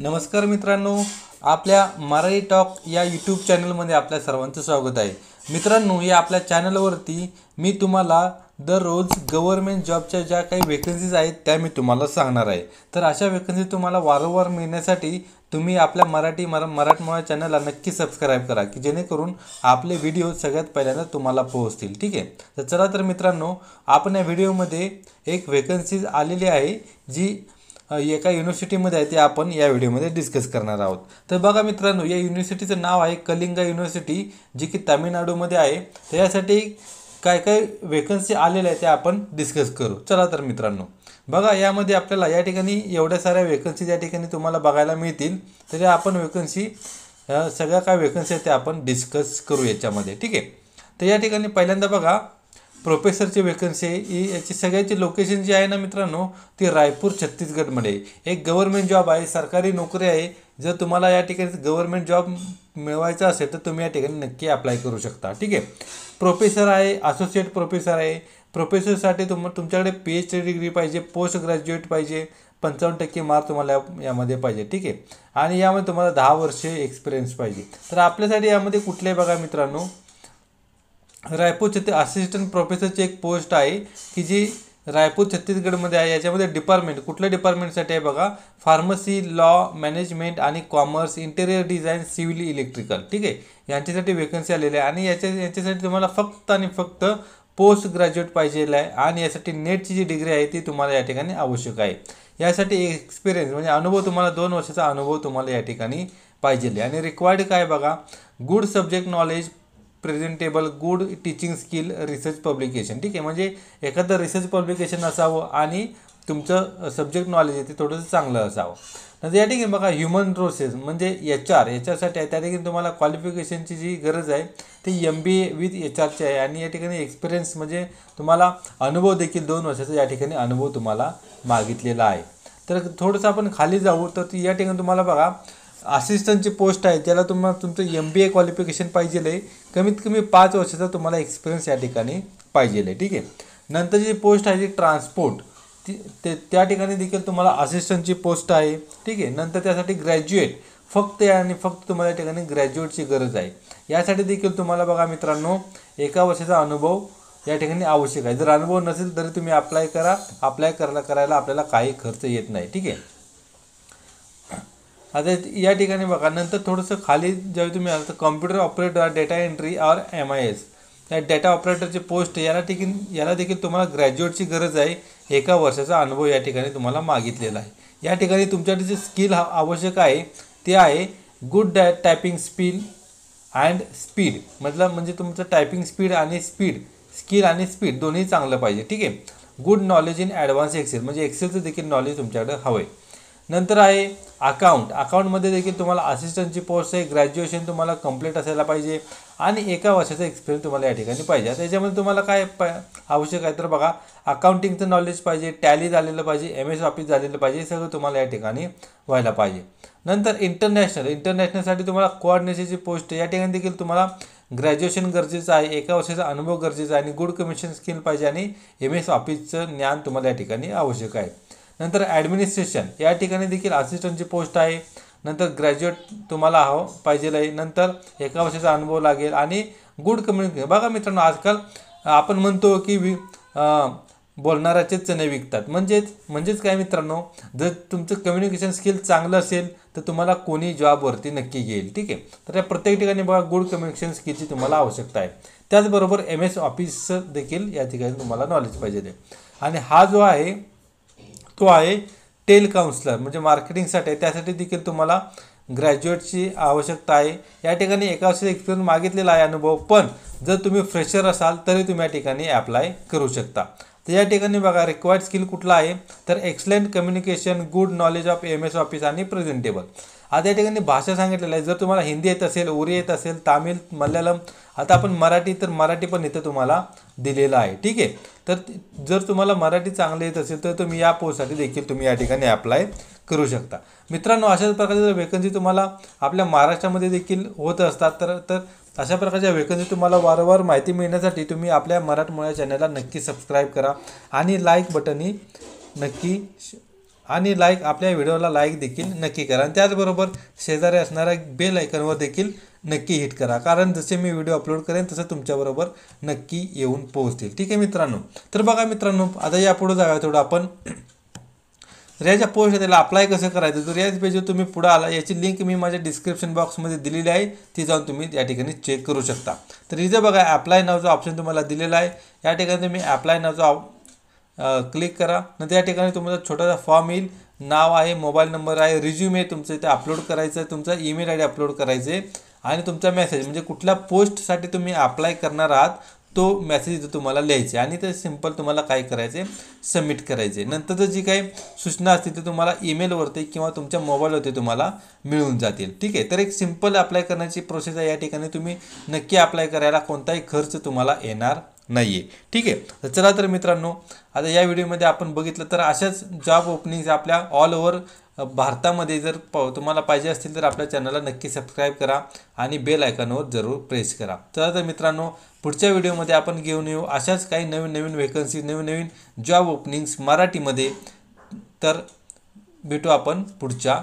नमस्कार मित्रांनो आपल्या मराठी टॉक या यूट्यूब चॅनलमध्ये आपल्या सर्वांचं स्वागत आहे मित्रांनो या आपल्या चॅनलवरती मी तुम्हाला दररोज गव्हर्मेंट जॉबच्या ज्या काही वेकन्सीज आहेत त्या मी तुम्हाला सांगणार आहे तर अशा वेकन्सी तुम्हाला वारंवार मिळण्यासाठी तुम्ही आपल्या मराठी मरा मराठमोळा चॅनलला नक्की सबस्क्राईब करा की जेणेकरून आपले व्हिडिओ सगळ्यात पहिल्यांदा तुम्हाला पोहोचतील ठीक आहे तर चला तर मित्रांनो आपण या व्हिडिओमध्ये एक वेकन्सीज आलेली आहे जी एका युनिव्हर्सिटीमध्ये आहे ते आपण या व्हिडिओमध्ये डिस्कस करणार आहोत तर बघा मित्रांनो या युनिव्हर्सिटीचं नाव आहे कलिंगा युनिव्हर्सिटी जी की तामिळनाडूमध्ये आहे तर यासाठी काय काय वेकन्सी आलेल्या आहेत त्या आपण डिस्कस करू चला तर मित्रांनो बघा यामध्ये आपल्याला या ठिकाणी एवढ्या साऱ्या वेकन्सी या ठिकाणी तुम्हाला बघायला मिळतील तरी आपण वेकन्सी सगळ्या काय वेकन्सी आहेत त्या आपण डिस्कस करू याच्यामध्ये ठीक आहे तर या ठिकाणी पहिल्यांदा बघा प्रोफेसरची वेकन्सी आहे याची सगळ्याची लोकेशन जी आहे ना मित्रांनो ती रायपूर छत्तीसगडमध्ये एक गव्हर्मेंट जॉब आहे सरकारी नोकरी आहे जर तुम्हाला या ठिकाणी गव्हर्मेंट जॉब मिळवायचा असेल तर तुम्ही या ठिकाणी नक्की अप्लाय करू शकता ठीक आहे प्रोफेसर आहे असोसिएट प्रोफेसर आहे प्रोफेसरसाठी तुम तुमच्याकडे पी एच डी डिग्री पाहिजे पोस्ट ग्रॅज्युएट पाहिजे पंचावन्न टक्के मार्क तुम्हाला यामध्ये पाहिजे ठीक आहे आणि यामध्ये तुम्हाला दहा वर्षे एक्सपिरियन्स पाहिजे तर आपल्यासाठी यामध्ये कुठले बघा मित्रांनो रायपूर छत्तीस असिस्टंट प्रोफेसरची एक पोस्ट आहे की जी रायपूर छत्तीसगडमध्ये आहे याच्यामध्ये डिपार्टमेंट कुठल्या डिपार्टमेंटसाठी आहे बघा फार्मसी लॉ मॅनेजमेंट आणि commerce interior design civil electrical ठीक आहे यांच्यासाठी वेकन्सी आलेली आहे आणि याच्या याच्यासाठी तुम्हाला फक्त आणि फक्त पोस्ट ग्रॅज्युएट पाहिजे आहे आणि यासाठी नेटची जी डिग्री आहे ती तुम्हाला या ठिकाणी आवश्यक आहे यासाठी एक्सपिरियन्स म्हणजे अनुभव तुम्हाला दोन वर्षाचा अनुभव तुम्हाला या ठिकाणी पाहिजे आणि रिक्वायर्ड काय बघा good subject knowledge presentable good teaching skill research publication ठीक आहे म्हणजे एखादं रिसर्च पब्लिकेशन असावं आणि तुमचं सब्जेक्ट नॉलेज आहे ते थोडंसं चांगलं असावं नंतर म्हणजे या ठिकाणी बघा ह्युमन रिसोर्सेस म्हणजे एच आर याच्यासाठी आहे त्या ठिकाणी तुम्हाला क्वालिफिकेशनची जी गरज आहे ती M B A with H आरची आहे आणि या ठिकाणी एक्सपिरियन्स म्हणजे तुम्हाला अनुभव देखील दोन वर्षाचा या ठिकाणी अनुभव तुम्हाला मागितलेला आहे तर थोडंसं आपण खाली जाऊ तर या ठिकाणी तुम्हाला बघा असिस्टंटची पोस्ट आहे त्याला तुम्हाला तुमचं एम बी ए क्वालिफिकेशन पाहिजे आहे कमीत कमी पाच वर्षाचा तुम्हाला एक्सपिरियन्स या ठिकाणी पाहिजे आहे ठीक आहे नंतर जी पोस्ट आहे ती ट्रान्सपोर्ट ती ते त्या ठिकाणी देखील तुम्हाला असिस्टंटची पोस्ट आहे ठीक आहे नंतर त्यासाठी ग्रॅज्युएट फक्त आणि फक्त तुम्हाला या ठिकाणी ग्रॅज्युएटची गरज आहे यासाठी देखील तुम्हाला बघा मित्रांनो एका वर्षाचा अनुभव या ठिकाणी आवश्यक आहे जर अनुभव नसेल तरी तुम्ही अप्लाय करा अप्लाय करायला करायला आपल्याला काही खर्च येत नाही ठीक आहे आता या ठिकाणी बघा नंतर थोडंसं खाली ज्यावेळी तुम्ही आला तर कॉम्प्युटर ऑपरेटर डेटा एंट्री और एम आय एस या डेटा ऑपरेटरचे पोस्ट याला ठिकीन याला देखील तुम्हाला ग्रॅज्युएटची गरज आहे एका वर्षाचा अनुभव या ठिकाणी तुम्हाला मागितलेला आहे या ठिकाणी तुमच्याकडे जे स्किल आवश्यक आहे ते आहे गुड डॅ टायपिंग स्पीड अँड स्पीड मतलब म्हणजे तुमचं टायपिंग स्पीड आणि स्पीड स्किल आणि स्पीड दोन्ही चांगलं पाहिजे ठीक आहे good knowledge in advance Excel म्हणजे एक्सेलचं देखील नॉलेज तुमच्याकडे हवं आहे नंतर आहे अकाउंट अकाउंटमध्ये देखील तुम्हाला असिस्टंटची पोस्ट आहे ग्रॅज्युएशन तुम्हाला कम्प्लीट असायला पाहिजे आणि एका वर्षाचा एक्सपिरियन्स तुम्हाला या ठिकाणी पाहिजे आता याच्यामध्ये तुम्हाला काय प आवश्यक आहे तर बघा अकाउंटिंगचं नॉलेज पाहिजे टॅली झालेलं पाहिजे एम एस ऑफिस झालेलं पाहिजे हे सगळं तुम्हाला या ठिकाणी व्हायला पाहिजे नंतर इंटरनॅशनल इंटरनॅशनलसाठी तुम्हाला कोऑर्डिनेशनची पोस्ट आहे या ठिकाणी देखील तुम्हाला ग्रॅज्युएशन गरजेचं आहे एका वर्षाचा अनुभव गरजेचा आहे आणि गुड कमिशन स्किल पाहिजे आणि एम एस ऑफिसचं ज्ञान तुम्हाला या ठिकाणी आवश्यक आहे नंतर ॲडमिनिस्ट्रेशन या ठिकाणी देखील असिस्टंटची पोस्ट आहे नंतर ग्रॅज्युएट तुम्हाला हवं हो पाहिजे आहे नंतर एका वर्षाचा अनुभव लागेल आणि गुड कम्युनिकेशन बघा मित्रांनो आजकाल आपण म्हणतो की वि बोलणाऱ्याचेच चणे विकतात म्हणजेच म्हणजेच काय मित्रांनो जर तुमचं कम्युनिकेशन स्किल चांगलं असेल तर तुम्हाला कोणी जॉबवरती नक्की येईल ठीक आहे तर या प्रत्येक ठिकाणी बघा गुड कम्युनिकेशन स्किलची तुम्हाला आवश्यकता आहे त्याचबरोबर एम एस ऑफिसचं देखील या ठिकाणी तुम्हाला नॉलेज पाहिजे आणि हा जो आहे तो आहे टेल काउन्सलर म्हणजे मार्केटिंगसाठी आहे त्यासाठी देखील तुम्हाला ग्रॅज्युएटची आवश्यकता आहे या ठिकाणी एका वर्षाचा एक्सपिरियन्स मागितलेला आहे अनुभव पण जर तुम्ही फ्रेशर असाल तरी तुम्ही या ठिकाणी अप्लाय करू शकता तर या ठिकाणी बघा रिक्वायर्ड स्किल कुठला आहे तर excellent communication good knowledge of M S Office आणि प्रेझेंटेबल आता या ठिकाणी भाषा सांगितलेल्या आहे जर तुम्हाला हिंदी येत असेल उरी येत असेल तामिळ मल्याळम आता आपण मराठी तर मराठी पण इथं तुम्हाला दिलेलं आहे ठीक आहे तर जर तुम्हाला मराठी चांगलं येत असेल तर तुम्ही या पोस्टसाठी देखील तुम्ही या ठिकाणी अप्लाय करू शकता मित्रांनो अशाच प्रकारच्या जर वेकन्सी तुम्हाला आपल्या महाराष्ट्रामध्ये देखील होत असतात तर तर अशा प्रकारच्या वेकन्सी तुम्हाला वारंवार माहिती मिळण्यासाठी तुम्ही आपल्या मराठमोळ्या चॅनलला नक्की सबस्क्राईब करा आणि लाईक बटनही नक्की आणि लाईक आपल्या व्हिडिओला लाईक देखील नक्की करा आणि त्याचबरोबर शेजारी असणाऱ्या बेल ऐकनवर देखील नक्की हिट करा कारण जसे मी व्हिडिओ अपलोड करेन तसं तुमच्याबरोबर नक्की येऊन पोहोचतील ठीक आहे मित्रांनो तर बघा मित्रांनो आता यापुढे जाऊया थोडं आपण ज्या पोस्ट त्याला अप्लाय कसं करायचं जर रियाज पेजवर तुम्ही पुढं आला याची लिंक मी माझ्या डिस्क्रिप्शन बॉक्समध्ये दिलेली आहे ती जाऊन तुम्ही या ठिकाणी चेक करू शकता तर इथं बघा ॲप्लाय नावचा ऑप्शन तुम्हाला दिलेला आहे या ठिकाणी तुम्ही ॲप्लाय नावचा क्लिक करा नंतर या ठिकाणी तुम्हाला छोटासा फॉर्म येईल नाव आहे मोबाईल नंबर आहे आहे तुमचं इथे अपलोड करायचं आहे तुमचा ईमेल आय डी अपलोड करायचे आणि तुमचा मेसेज म्हणजे कुठल्या पोस्टसाठी तुम्ही अप्लाय करणार आहात तो मेसेज इथं तुम्हाला लिहायचे आणि ते सिंपल तुम्हाला काय करायचे सबमिट करायचे नंतर जी काही सूचना असतील ते तुम्हाला ईमेलवरती किंवा तुमच्या मोबाईलवरती तुम्हाला मिळून जातील ठीक आहे तर एक सिंपल अप्लाय करण्याची प्रोसेस आहे या ठिकाणी तुम्ही नक्की अप्लाय करायला कोणताही खर्च तुम्हाला येणार नाही आहे ठीक आहे तर चला तर मित्रांनो आता या व्हिडिओमध्ये आपण बघितलं तर अशाच जॉब ओपनिंग्स आपल्या ऑल ओव्हर भारतामध्ये जर तुम्हाला पाहिजे असतील तर आपल्या चॅनलला नक्की सबस्क्राईब करा आणि बेल आयकॉनवर जरूर प्रेस करा चला तर मित्रांनो पुढच्या व्हिडिओमध्ये आपण घेऊन येऊ अशाच काही नवीन नवीन व्हेकन्सी नवीन नवीन जॉब ओपनिंग्स मराठीमध्ये तर भेटू आपण पुढच्या